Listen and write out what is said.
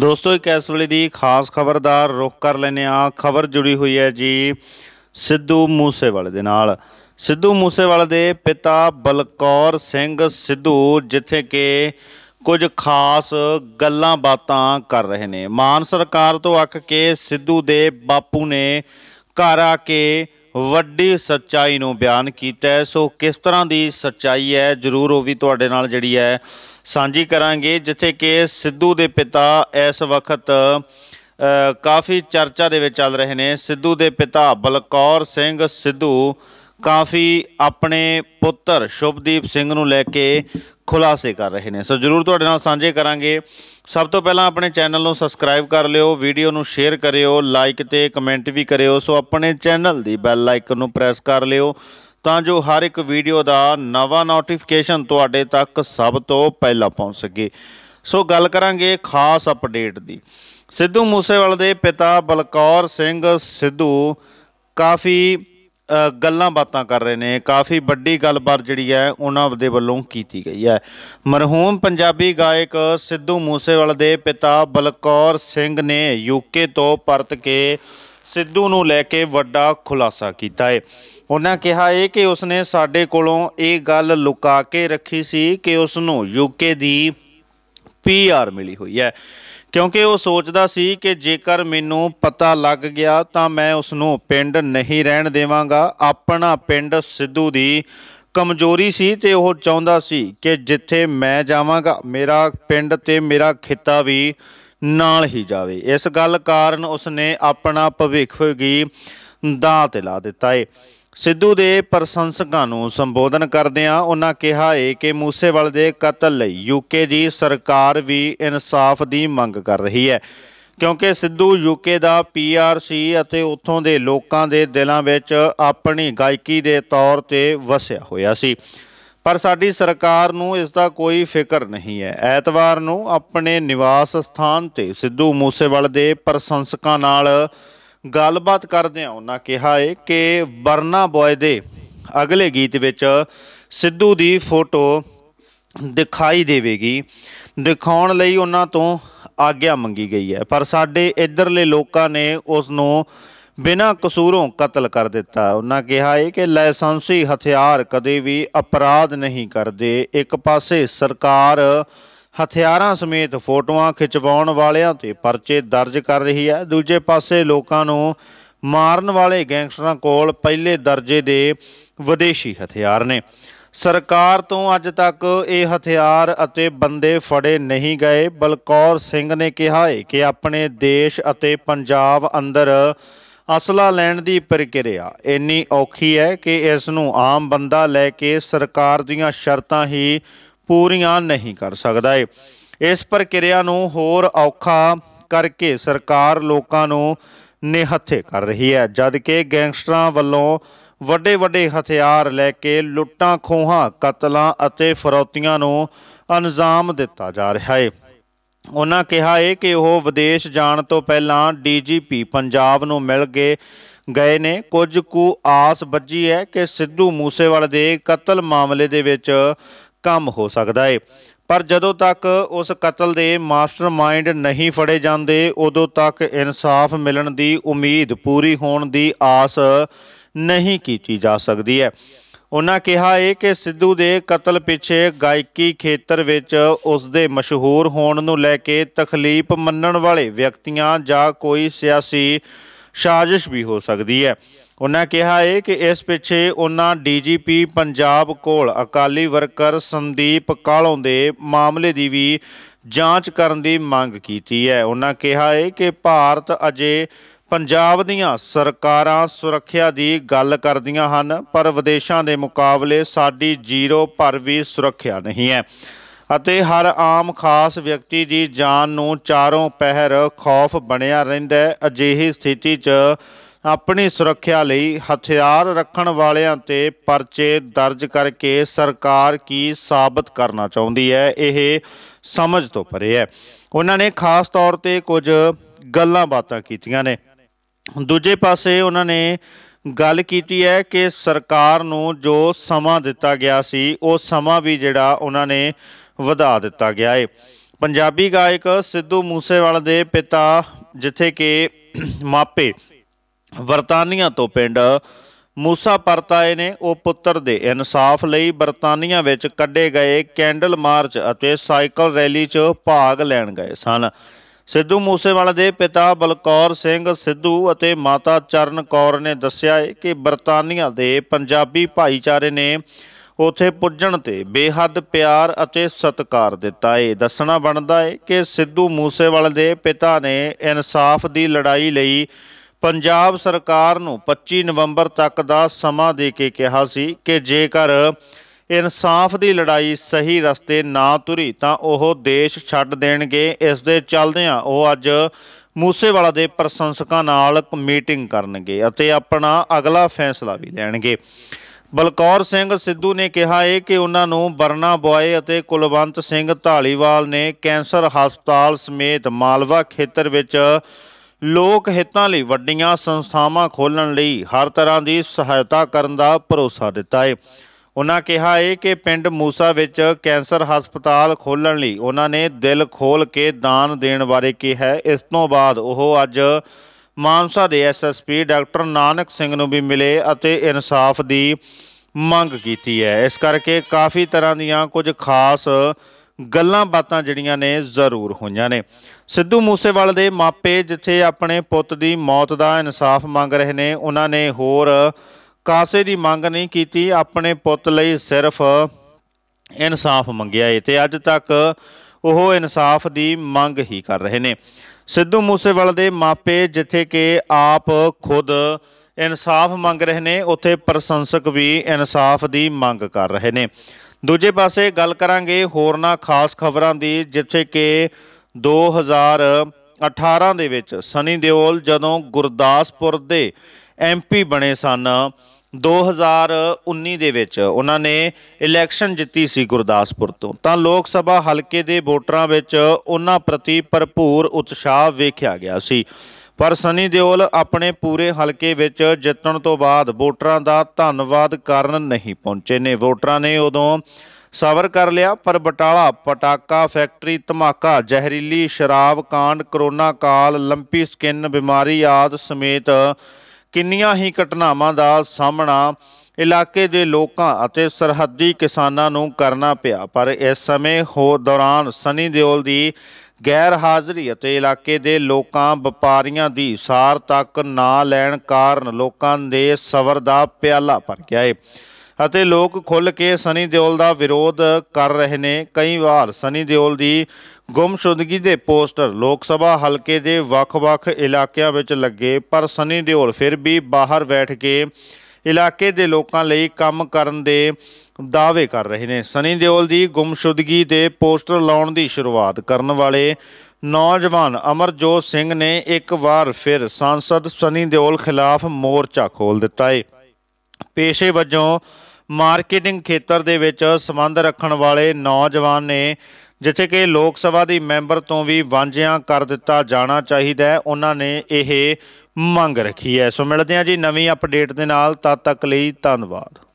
ਦੋਸਤੋ ਇੱਕ ਇਸ ਵੇਲੇ ਦੀ ਖਾਸ ਖਬਰਦਾਰ ਰੁਕ ਕਰ ਲੈਨੇ ਆ ਖਬਰ ਜੁੜੀ ਹੋਈ ਹੈ ਜੀ ਸਿੱਧੂ ਮੂਸੇਵਾਲੇ ਦੇ ਨਾਲ ਸਿੱਧੂ ਮੂਸੇਵਾਲੇ ਦੇ ਪਿਤਾ ਬਲਕੌਰ ਸਿੰਘ ਸਿੱਧੂ ਜਿੱਥੇ ਕਿ ਕੁਝ ਖਾਸ ਗੱਲਾਂ ਬਾਤਾਂ ਕਰ ਰਹੇ ਨੇ ਮਾਨ ਸਰਕਾਰ ਤੋਂ ਅੱਕ ਕੇ ਸਿੱਧੂ ਦੇ ਬਾਪੂ ਨੇ ਘਰ ਆ ਕੇ ਵੱਡੀ ਸੱਚਾਈ ਨੂੰ ਬਿਆਨ ਕੀਤਾ ਸੋ ਕਿਸ ਤਰ੍ਹਾਂ ਦੀ ਸੱਚਾਈ ਹੈ ਜ਼ਰੂਰ ਉਹ ਵੀ ਤੁਹਾਡੇ ਨਾਲ ਜਿਹੜੀ ਹੈ ਸਾਂਝੀ ਕਰਾਂਗੇ ਜਿੱਥੇ ਕਿ ਸਿੱਧੂ ਦੇ ਪਿਤਾ ਇਸ ਵਕਤ ਕਾਫੀ ਚਰਚਾ ਦੇ ਵਿੱਚ ਚੱਲ ਰਹੇ ਨੇ ਸਿੱਧੂ ਦੇ ਪਿਤਾ ਬਲਕੌਰ ਸਿੰਘ ਸਿੱਧੂ ਕਾਫੀ ਆਪਣੇ ਪੁੱਤਰ ਸ਼ੁਭਦੀਪ ਸਿੰਘ ਨੂੰ ਲੈ ਕੇ ਖੁਲਾਸੇ ਕਰ ਰਹੇ ਨੇ ਸੋ ਜਰੂਰ ਤੁਹਾਡੇ ਨਾਲ ਸਾਂਝੇ ਕਰਾਂਗੇ ਸਭ ਤੋਂ ਪਹਿਲਾਂ ਆਪਣੇ ਚੈਨਲ ਨੂੰ ਸਬਸਕ੍ਰਾਈਬ ਕਰ ਲਿਓ ਵੀਡੀਓ ਨੂੰ ਸ਼ੇਅਰ ਕਰਿਓ ਲਾਈਕ ਤੇ ਕਮੈਂਟ ਵੀ ਕਰਿਓ ਸੋ ਆਪਣੇ ਚੈਨਲ ਦੀ ਬੈਲ ਆਈਕਨ ਨੂੰ ਪ੍ਰੈਸ ਕਰ ਲਿਓ ਤਾਂ ਜੋ ਹਰ ਇੱਕ ਵੀਡੀਓ ਦਾ ਨਵਾਂ ਨੋਟੀਫਿਕੇਸ਼ਨ ਤੁਹਾਡੇ ਤੱਕ ਸਭ ਤੋਂ ਪਹਿਲਾਂ ਪਹੁੰਚ ਸਕੇ ਸੋ ਗੱਲ ਕਰਾਂਗੇ ਖਾਸ ਅਪਡੇਟ ਦੀ ਸਿੱਧੂ ਮੂਸੇਵਾਲ ਦੇ ਪਿਤਾ ਬਲਕੌਰ ਸਿੰਘ ਸਿੱਧੂ ਕਾਫੀ ਗੱਲਾਂ ਬਾਤਾਂ ਕਰ ਰਹੇ ਨੇ ਕਾਫੀ ਵੱਡੀ ਗੱਲਬਾਤ ਜਿਹੜੀ ਹੈ ਉਹਨਾਂ ਦੇ ਵੱਲੋਂ ਕੀਤੀ ਗਈ ਹੈ ਮਰਹੂਮ ਪੰਜਾਬੀ ਗਾਇਕ ਸਿੱਧੂ ਮੂਸੇਵਾਲ ਦੇ ਪਿਤਾ ਬਲਕੌਰ ਸਿੰਘ ਨੇ ਯੂਕੇ ਤੋਂ ਪਰਤ ਕੇ ਸਿੱਧੂ ਨੂੰ ਲੈ ਕੇ ਵੱਡਾ ਖੁਲਾਸਾ ਕੀਤਾ ਹੈ ਉਹਨਾਂ ਕਿਹਾ ਹੈ ਕਿ ਉਸਨੇ ਸਾਡੇ ਕੋਲੋਂ ਇਹ ਗੱਲ ਲੁਕਾ ਕੇ ਰੱਖੀ ਸੀ ਕਿ ਉਸ ਨੂੰ ਯੂਕੇ ਦੀ ਪੀਆਰ ਮਿਲੀ ਹੋਈ ਹੈ ਕਿਉਂਕਿ ਉਹ ਸੋਚਦਾ ਸੀ ਕਿ ਜੇਕਰ ਮੈਨੂੰ ਪਤਾ ਲੱਗ ਗਿਆ ਤਾਂ ਮੈਂ ਉਸ ਨੂੰ ਪਿੰਡ ਨਹੀਂ ਰਹਿਣ ਦੇਵਾਂਗਾ ਆਪਣਾ ਪਿੰਡ ਸਿੱਧੂ ਦੀ ਕਮਜ਼ੋਰੀ ਸੀ ਤੇ ਉਹ ਚਾਹੁੰਦਾ ਸੀ ਕਿ ਜਿੱਥੇ ਮੈਂ ਜਾਵਾਂਗਾ ਮੇਰਾ ਪਿੰਡ ਤੇ ਮੇਰਾ ਖੇਤਾ ਵੀ ਨਾਲ ਹੀ ਜਾਵੇ ਇਸ ਗੱਲ ਕਾਰਨ ਉਸਨੇ ਆਪਣਾ ਭਵਿੱਖ ਵੀ ਦਾਅ ਤੇ ਲਾ ਦਿੱਤਾ ਏ ਸਿੱਧੂ ਦੇ ਪ੍ਰਸ਼ੰਸਕਾਂ ਨੂੰ ਸੰਬੋਧਨ ਕਰਦਿਆਂ ਉਹਨਾਂ ਕਿਹਾ ਏ ਕਿ ਮੂਸੇਵਾਲ ਦੇ ਕਤਲ ਲਈ ਯੂਕੇ ਦੀ ਸਰਕਾਰ ਵੀ ਇਨਸਾਫ ਦੀ ਮੰਗ ਕਰ ਰਹੀ ਹੈ ਕਿਉਂਕਿ ਸਿੱਧੂ ਯੂਕੇ ਦਾ ਪੀਆਰ ਸੀ ਅਤੇ ਉੱਥੋਂ ਦੇ ਲੋਕਾਂ ਦੇ ਦਿਲਾਂ ਵਿੱਚ ਆਪਣੀ ਗਾਇਕੀ ਦੇ ਤੌਰ ਤੇ ਵਸਿਆ ਹੋਇਆ ਸੀ ਪਰ ਸਾਡੀ ਸਰਕਾਰ ਨੂੰ ਇਸ ਦਾ ਕੋਈ ਫਿਕਰ ਨਹੀਂ ਹੈ ਐਤਵਾਰ ਨੂੰ ਆਪਣੇ ਨਿਵਾਸ ਸਥਾਨ ਤੇ ਸਿੱਧੂ ਮੂਸੇਵਾਲ ਦੇ ਪ੍ਰਸ਼ੰਸਕਾਂ ਨਾਲ ਗੱਲਬਾਤ ਕਰਦੇ ਆ ਉਹਨਾਂ ਕਿਹਾ ਏ ਕਿ ਵਰਨਾ ਬॉय ਦੇ ਅਗਲੇ ਗੀਤ ਵਿੱਚ ਸਿੱਧੂ ਦੀ ਫੋਟੋ ਦਿਖਾਈ ਦੇਵੇਗੀ ਦਿਖਾਉਣ ਲਈ ਉਹਨਾਂ ਤੋਂ ਆਗਿਆ ਮੰਗੀ ਗਈ ਹੈ ਪਰ ਸਾਡੇ ਇਧਰਲੇ ਲੋਕਾਂ ਨੇ ਉਸ ਨੂੰ ਬਿਨਾਂ ਕਸੂਰੋਂ ਕਤਲ ਕਰ ਦਿੱਤਾ ਉਹਨਾਂ ਕਿਹਾ ਹੈ ਕਿ ਲਾਇਸੈਂਸੀ ਹਥਿਆਰ ਕਦੇ ਵੀ ਅਪਰਾਧ ਨਹੀਂ ਕਰਦੇ ਇੱਕ ਪਾਸੇ ਸਰਕਾਰ ਹਥਿਆਰਾਂ ਸਮੇਤ ਫੋਟੋਆਂ ਖਿਚਵਾਉਣ ਵਾਲਿਆਂ ਤੇ ਪਰਚੇ ਦਰਜ ਕਰ ਰਹੀ ਹੈ ਦੂਜੇ ਪਾਸੇ ਲੋਕਾਂ ਨੂੰ ਮਾਰਨ ਵਾਲੇ ਗੈਂਗਸਟਰਾਂ ਕੋਲ ਪਹਿਲੇ ਦਰਜੇ ਦੇ ਵਿਦੇਸ਼ੀ ਹਥਿਆਰ ਨੇ ਸਰਕਾਰ ਤੋਂ ਅੱਜ ਤੱਕ ਇਹ ਹਥਿਆਰ ਅਤੇ ਬੰਦੇ ਫੜੇ ਨਹੀਂ ਗਏ ਬਲਕੌਰ ਸਿੰਘ ਨੇ ਕਿਹਾ ਹੈ ਕਿ ਆਪਣੇ ਦੇਸ਼ ਅਤੇ ਪੰਜਾਬ ਅੰਦਰ ਅਸਲਾ ਲੈਣ ਦੀ ਪ੍ਰਕਿਰਿਆ ਇੰਨੀ ਔਖੀ ਹੈ ਕਿ ਇਸ ਨੂੰ ਆਮ ਬੰਦਾ ਲੈ ਕੇ ਸਰਕਾਰ ਦੀਆਂ ਸ਼ਰਤਾਂ ਹੀ ਪੂਰੀਆਂ ਨਹੀਂ ਕਰ ਸਕਦਾ ਏ ਇਸ ਪ੍ਰਕਿਰਿਆ ਨੂੰ ਹੋਰ ਔਖਾ ਕਰਕੇ ਸਰਕਾਰ ਲੋਕਾਂ ਨੂੰ ਨਿਹੱਥੇ ਕਰ ਰਹੀ ਹੈ ਜਦ ਕਿ ਗੈਂਗਸਟਰਾਂ ਵੱਲੋਂ ਵੱਡੇ ਵੱਡੇ ਹਥਿਆਰ ਲੈ ਕੇ ਲੁੱਟਾਂ ਖੋਹਾਂ ਕਤਲਾਂ ਅਤੇ ਫਰੌਤੀਆਂ ਨੂੰ ਅੰਜਾਮ ਦਿੱਤਾ ਜਾ ਰਿਹਾ ਹੈ ਉਹਨਾਂ ਕਿਹਾ ਏ ਕਿ ਉਹ ਵਿਦੇਸ਼ ਜਾਣ ਤੋਂ ਪਹਿਲਾਂ ਡੀਜੀਪੀ ਪੰਜਾਬ ਨੂੰ ਮਿਲ ਕੇ ਗਏ ਨੇ ਕੁਝ ਕੁ ਆਸ ਬੱਜੀ ਹੈ ਕਿ ਸਿੱਧੂ ਮੂਸੇਵਾਲ ਦੇ ਕਤਲ ਮਾਮਲੇ ਦੇ ਵਿੱਚ ਕੰਮ ਹੋ ਸਕਦਾ ਹੈ ਪਰ ਜਦੋਂ ਤੱਕ ਉਸ ਕਤਲ ਦੇ ਮਾਸਟਰਮਾਈਂਡ ਨਹੀਂ ਫੜੇ ਜਾਂਦੇ ਉਦੋਂ ਤੱਕ ਇਨਸਾਫ ਮਿਲਣ ਦੀ ਉਮੀਦ ਪੂਰੀ ਹੋਣ ਦੀ ਆਸ ਨਹੀਂ ਕੀਤੀ ਜਾ ਸਕਦੀ ਹੈ ਉਹਨਾਂ ਕਿਹਾ ਹੈ ਕਿ ਸਿੱਧੂ ਦੇ ਕਤਲ ਪਿੱਛੇ ਗਾਇਕੀ ਖੇਤਰ ਵਿੱਚ ਉਸ ਦੇ ਮਸ਼ਹੂਰ ਹੋਣ ਨੂੰ ਲੈ ਕੇ ਤਖਲੀਫ ਮੰਨਣ ਵਾਲੇ ਵਿਅਕਤੀਆਂ ਜਾਂ ਕੋਈ ਸਿਆਸੀ ਸਾਜ਼ਿਸ਼ ਵੀ ਹੋ ਸਕਦੀ ਹੈ ਉਹਨਾਂ ਕਿਹਾ ਹੈ ਕਿ ਇਸ ਪਿੱਛੇ ਉਹਨਾਂ ਡੀਜੀਪੀ ਪੰਜਾਬ ਕੋਲ ਅਕਾਲੀ ਵਰਕਰ ਸੰਦੀਪ ਕਾਲੋਂ ਦੇ ਮਾਮਲੇ ਦੀ ਵੀ ਜਾਂਚ ਕਰਨ ਦੀ ਮੰਗ ਕੀਤੀ ਹੈ ਉਹਨਾਂ ਕਿਹਾ ਹੈ ਕਿ ਭਾਰਤ ਅਜੇ ਪੰਜਾਬ ਦੀਆਂ ਸਰਕਾਰਾਂ ਸੁਰੱਖਿਆ ਦੀ ਗੱਲ ਕਰਦੀਆਂ ਹਨ ਪਰ ਵਿਦੇਸ਼ਾਂ ਦੇ ਮੁਕਾਬਲੇ ਸਾਡੀ ਜ਼ੀਰੋ ਪਰ ਵੀ ਸੁਰੱਖਿਆ ਨਹੀਂ ਹੈ ਅਤੇ ਹਰ ਆਮ ਖਾਸ ਵਿਅਕਤੀ ਦੀ ਜਾਨ ਨੂੰ ਚਾਰੋਂ ਪਹਿਰ ਖੌਫ ਬਣਿਆ ਰਹਿੰਦਾ ਹੈ ਅਜਿਹੀ ਸਥਿਤੀ 'ਚ ਆਪਣੀ ਸੁਰੱਖਿਆ ਲਈ ਹਥਿਆਰ ਰੱਖਣ ਵਾਲਿਆਂ ਤੇ ਪਰਚੇ ਦਰਜ ਕਰਕੇ ਸਰਕਾਰ ਕੀ ਸਾਬਤ ਕਰਨਾ ਚਾਹੁੰਦੀ ਹੈ ਇਹ ਸਮਝ ਤੋਂ ਪਰੇ ਹੈ ਉਹਨਾਂ ਨੇ ਖਾਸ ਤੌਰ ਤੇ ਕੁਝ ਗੱਲਾਂ ਬਾਤਾਂ ਕੀਤੀਆਂ ਨੇ ਦੂਜੇ ਪਾਸੇ ਉਹਨਾਂ ਨੇ ਗੱਲ ਕੀਤੀ ਹੈ ਕਿ ਸਰਕਾਰ ਨੂੰ ਜੋ ਸਮਾਂ ਦਿੱਤਾ ਗਿਆ ਸੀ ਉਹ ਸਮਾਂ ਵੀ ਜਿਹੜਾ ਉਹਨਾਂ ਨੇ ਵਧਾ ਦਿੱਤਾ ਗਿਆ ਹੈ ਪੰਜਾਬੀ ਗਾਇਕ ਸਿੱਧੂ ਮੂਸੇਵਾਲ ਦੇ ਪਿਤਾ ਜਿੱਥੇ ਕਿ ਮਾਪੇ ਵਰਤਾਨੀਆਂ ਤੋਂ ਪਿੰਡ ਮੂਸਾ ਪਰਤਾਏ ਨੇ ਉਹ ਪੁੱਤਰ ਦੇ ਇਨਸਾਫ ਲਈ ਬਰਤਾਨੀਆਂ ਵਿੱਚ ਕੱਢੇ ਗਏ ਕੈਂਡਲ ਮਾਰਚ ਅਤੇ ਸਾਈਕਲ ਰੈਲੀ 'ਚ ਭਾਗ ਲੈਣ ਗਏ ਸਨ ਸਿੱਧੂ ਮੂਸੇਵਾਲਾ ਦੇ ਪਿਤਾ ਬਲਕੌਰ ਸਿੰਘ ਸਿੱਧੂ ਅਤੇ ਮਾਤਾ ਚਰਨ ਕੌਰ ਨੇ ਦੱਸਿਆ ਕਿ ਬਰਤਾਨੀਆਂ ਦੇ ਪੰਜਾਬੀ ਭਾਈਚਾਰੇ ਨੇ ਉਥੇ ਪੁੱਜਣ ਤੇ ਬੇਹੱਦ ਪਿਆਰ ਅਤੇ ਸਤਿਕਾਰ ਦਿੱਤਾ ਹੈ ਦੱਸਣਾ ਬਣਦਾ ਹੈ ਕਿ ਸਿੱਧੂ ਮੂਸੇਵਾਲਾ ਦੇ ਪਿਤਾ ਨੇ ਇਨਸਾਫ ਦੀ ਲੜਾਈ ਲਈ ਪੰਜਾਬ ਸਰਕਾਰ ਨੂੰ 25 ਨਵੰਬਰ ਤੱਕ ਦਾ ਸਮਾਂ ਦੇ ਕੇ ਕਿਹਾ ਸੀ ਕਿ ਜੇਕਰ ਇਨਸਾਫ ਦੀ ਲੜਾਈ ਸਹੀ ਰਸਤੇ ਨਾ ਤੁਰੀ ਤਾਂ ਉਹ ਦੇਸ਼ ਛੱਡ ਦੇਣਗੇ ਇਸ ਦੇ ਚੱਲਦਿਆਂ ਉਹ ਅੱਜ ਮੂਸੇਵਾਲਾ ਦੇ ਪ੍ਰਸ਼ੰਸਕਾਂ ਨਾਲ ਮੀਟਿੰਗ ਕਰਨਗੇ ਅਤੇ ਆਪਣਾ ਅਗਲਾ ਫੈਸਲਾ ਵੀ ਲੈਣਗੇ ਬਲਕੌਰ ਸਿੰਘ ਸਿੱਧੂ ਨੇ ਕਿਹਾ ਹੈ ਕਿ ਉਹਨਾਂ ਨੂੰ ਬਰਨਾ ਬੁਆਏ ਅਤੇ ਕੁਲਵੰਤ ਸਿੰਘ ਢਾਲੀਵਾਲ ਨੇ ਕੈਂਸਰ ਹਸਪਤਾਲ ਸਮੇਤ ਮਾਲਵਾ ਖੇਤਰ ਵਿੱਚ ਲੋਕ ਹਿੱਤਾਂ ਲਈ ਵੱਡੀਆਂ ਸੰਸਥਾਵਾਂ ਖੋਲਣ ਲਈ ਹਰ ਤਰ੍ਹਾਂ ਦੀ ਸਹਾਇਤਾ ਕਰਨ ਦਾ ਭਰੋਸਾ ਦਿੱਤਾ ਹੈ ਉਹਨਾਂ ਕਿਹਾ ਹੈ ਕਿ ਪਿੰਡ ਮੂਸਾ ਵਿੱਚ ਕੈਂਸਰ ਹਸਪਤਾਲ ਖੋਲਣ ਲਈ ਉਹਨਾਂ ਨੇ ਦਿਲ ਖੋਲ ਕੇ ਦਾਨ ਦੇਣ ਬਾਰੇ ਕਿਹਾ ਇਸ ਤੋਂ ਬਾਅਦ ਉਹ ਅੱਜ ਮਾਨਸਾ ਦੇ ਐਸਐਸਪੀ ਡਾਕਟਰ ਨਾਨਕ ਸਿੰਘ ਨੂੰ ਵੀ ਮਿਲੇ ਅਤੇ ਇਨਸਾਫ ਦੀ ਮੰਗ ਕੀਤੀ ਹੈ ਇਸ ਕਰਕੇ ਕਾਫੀ ਤਰ੍ਹਾਂ ਦੀਆਂ ਕੁਝ ਖਾਸ ਗੱਲਾਂ ਬਾਤਾਂ ਜਿਹੜੀਆਂ ਨੇ ਜ਼ਰੂਰ ਹੋਈਆਂ ਨੇ ਸਿੱਧੂ ਮੂਸੇਵਾਲ ਦੇ ਮਾਪੇ ਜਿੱਥੇ ਆਪਣੇ ਪੁੱਤ ਦੀ ਮੌਤ ਦਾ ਇਨਸਾਫ ਮੰਗ ਰਹੇ ਨੇ ਉਹਨਾਂ ਨੇ ਹੋਰ ਕਾਸੇ ਦੀ ਮੰਗ ਨਹੀਂ ਕੀਤੀ ਆਪਣੇ ਪੁੱਤ ਲਈ ਸਿਰਫ ਇਨਸਾਫ ਮੰਗਿਆ ਏ ਤੇ ਅੱਜ ਤੱਕ ਉਹ ਇਨਸਾਫ ਦੀ ਮੰਗ ਹੀ ਕਰ ਰਹੇ ਨੇ ਸਿੱਧੂ ਮੂਸੇਵਾਲ ਦੇ ਮਾਪੇ ਜਿੱਥੇ ਕਿ ਆਪ ਖੁਦ ਇਨਸਾਫ ਮੰਗ ਰਹੇ ਨੇ ਉੱਥੇ ਪ੍ਰਸ਼ੰਸਕ ਵੀ ਇਨਸਾਫ ਦੀ ਮੰਗ ਕਰ ਰਹੇ ਨੇ ਦੂਜੇ ਪਾਸੇ ਗੱਲ ਕਰਾਂਗੇ ਨਾ ਖਾਸ ਖਬਰਾਂ ਦੀ ਜਿੱਥੇ ਕਿ 2018 ਦੇ ਵਿੱਚ ਸਨੀ ਦਿਓਲ ਜਦੋਂ ਗੁਰਦਾਸਪੁਰ ਦੇ ਐਮਪੀ ਬਣੇ ਸਨ 2019 ਦੇ ਵਿੱਚ ਉਹਨਾਂ ਨੇ ਇਲੈਕਸ਼ਨ ਜਿੱਤੀ ਸੀ ਗੁਰਦਾਸਪੁਰ ਤੋਂ ਤਾਂ ਲੋਕ ਸਭਾ ਹਲਕੇ ਦੇ ਵੋਟਰਾਂ ਵਿੱਚ ਉਹਨਾਂ ਪ੍ਰਤੀ ਭਰਪੂਰ ਉਤਸ਼ਾਹ ਵੇਖਿਆ ਗਿਆ ਸੀ ਪਰ ਸਨੀ ਦਿਓਲ ਆਪਣੇ ਪੂਰੇ ਹਲਕੇ ਵਿੱਚ ਜਿੱਤਣ ਤੋਂ ਬਾਅਦ ਵੋਟਰਾਂ ਦਾ ਧੰਨਵਾਦ ਕਰਨ ਨਹੀਂ ਪਹੁੰਚੇ ਨੇ ਵੋਟਰਾਂ ਨੇ ਉਦੋਂ ਸਬਰ ਕਰ ਲਿਆ ਪਰ ਬਟਾਲਾ ਪਟਾਕਾ ਫੈਕਟਰੀ ਧਮਾਕਾ ਜ਼ਹਿਰੀਲੀ ਸ਼ਰਾਬ ਕਾਂਡ ਕਰੋਨਾ ਕਾਲ ਲੰਪੀ ਸਕਿਨ ਬਿਮਾਰੀ ਆਦ ਸਮੇਤ ਕਿੰਨੀਆਂ ਹੀ ਘਟਨਾਵਾਂ ਦਾ ਸਾਹਮਣਾ ਇਲਾਕੇ ਦੇ ਲੋਕਾਂ ਅਤੇ ਸਰਹੱਦੀ ਕਿਸਾਨਾਂ ਨੂੰ ਕਰਨਾ ਪਿਆ ਪਰ ਇਸ ਸਮੇਂ ਹੋ ਦੌਰਾਨ ਸਨੀ ਦਿਓਲ ਦੀ ਗੈਰ ਹਾਜ਼ਰੀ ਅਤੇ ਇਲਾਕੇ ਦੇ ਲੋਕਾਂ ਵਪਾਰੀਆਂ ਦੀ ਸਾਰ ਤੱਕ ਨਾ ਲੈਣ ਕਾਰਨ ਲੋਕਾਂ ਦੇ ਸਬਰ ਦਾ ਪਿਆਲਾ ਭਰ ਗਿਆ ਹੈ ਅਤੇ ਲੋਕ ਖੁੱਲ ਕੇ ਸਨੀ ਦਿਓਲ ਦਾ ਵਿਰੋਧ ਕਰ ਰਹੇ ਨੇ ਕਈ ਵਾਰ ਸਨੀ ਦਿਓਲ ਦੀ ਗੁੰਮਸ਼ੁਦਗੀ ਦੇ ਪੋਸਟਰ ਲੋਕ ਸਭਾ ਹਲਕੇ ਦੇ ਵੱਖ-ਵੱਖ ਇਲਾਕਿਆਂ ਵਿੱਚ ਲੱਗੇ ਪਰ ਸਨੀ ਦਿਓਲ ਫਿਰ ਵੀ ਬਾਹਰ ਬੈਠ ਕੇ ਇਲਾਕੇ ਦੇ ਲੋਕਾਂ ਲਈ ਕੰਮ ਕਰਨ ਦੇ ਦਾਅਵੇ ਕਰ ਰਹੇ ਨੇ ਸਨੀ ਦਿਓਲ ਦੀ ਗੁੰਮਸ਼ੁਦਗੀ ਦੇ ਪੋਸਟਰ ਲਾਉਣ ਦੀ ਸ਼ੁਰੂਆਤ ਕਰਨ ਵਾਲੇ ਨੌਜਵਾਨ ਅਮਰਜੋਤ ਸਿੰਘ ਨੇ ਇੱਕ ਵਾਰ ਫਿਰ ਸੰਸਦ ਸਨੀ ਦਿਓਲ ਖਿਲਾਫ ਮੋਰਚਾ ਖੋਲ ਦਿੱਤਾ ਹੈ ਪੇਸ਼ੇ ਵਜੋਂ ਮਾਰਕੀਟਿੰਗ ਖੇਤਰ ਦੇ ਵਿੱਚ ਸਬੰਧ ਰੱਖਣ ਵਾਲੇ ਨੌਜਵਾਨ ਨੇ ਜਿੱਥੇ ਕਿ ਲੋਕ ਸਭਾ ਦੀ ਮੈਂਬਰ ਤੋਂ ਵੀ ਵਾਂਝਿਆਂ ਕਰ ਦਿੱਤਾ ਜਾਣਾ ਚਾਹੀਦਾ ਹੈ ਉਹਨਾਂ ਨੇ ਇਹ ਮੰਗ ਰੱਖੀ ਹੈ ਸੋ ਮਿਲਦੇ ਹਾਂ ਜੀ ਨਵੀਂ ਅਪਡੇਟ ਦੇ ਨਾਲ ਤਦ ਤੱਕ ਲਈ ਧੰਨਵਾਦ